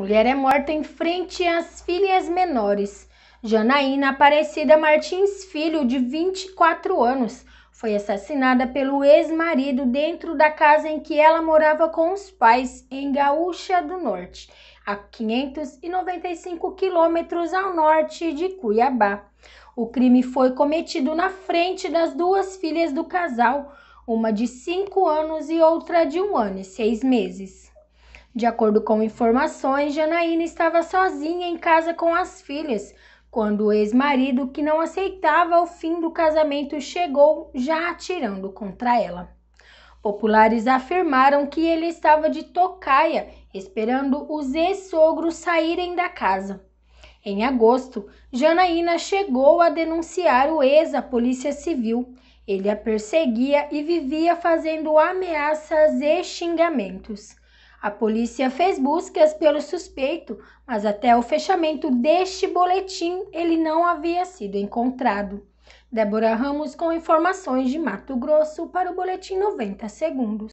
Mulher é morta em frente às filhas menores. Janaína Aparecida Martins Filho, de 24 anos, foi assassinada pelo ex-marido dentro da casa em que ela morava com os pais, em Gaúcha do Norte, a 595 quilômetros ao norte de Cuiabá. O crime foi cometido na frente das duas filhas do casal, uma de 5 anos e outra de 1 um ano e 6 meses. De acordo com informações, Janaína estava sozinha em casa com as filhas quando o ex-marido, que não aceitava o fim do casamento, chegou já atirando contra ela. Populares afirmaram que ele estava de tocaia, esperando os ex-sogros saírem da casa. Em agosto, Janaína chegou a denunciar o ex à Polícia Civil. Ele a perseguia e vivia fazendo ameaças e xingamentos. A polícia fez buscas pelo suspeito, mas até o fechamento deste boletim ele não havia sido encontrado. Débora Ramos com informações de Mato Grosso para o Boletim 90 Segundos.